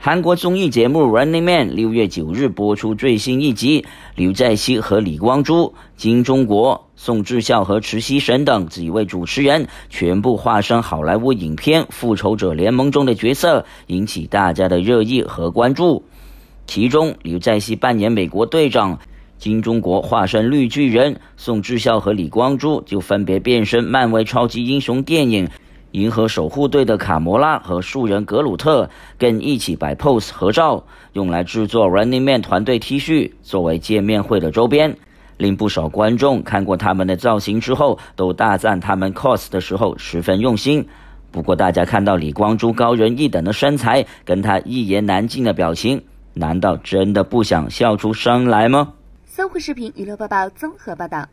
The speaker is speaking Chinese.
韩国综艺节目《Running Man》六月九日播出最新一集，刘在熙和李光洙、金钟国、宋智孝和池锡神等几位主持人全部化身好莱坞影片《复仇者联盟》中的角色，引起大家的热议和关注。其中，刘在熙扮演美国队长，金钟国化身绿巨人，宋智孝和李光洙就分别变身漫威超级英雄电影。银河守护队的卡摩拉和树人格鲁特更一起摆 pose 合照，用来制作 Running Man 团队 T 恤作为见面会的周边，令不少观众看过他们的造型之后都大赞他们 cos 的时候十分用心。不过大家看到李光洙高人一等的身材，跟他一言难尽的表情，难道真的不想笑出声来吗？搜狐视频娱乐播报综合报道。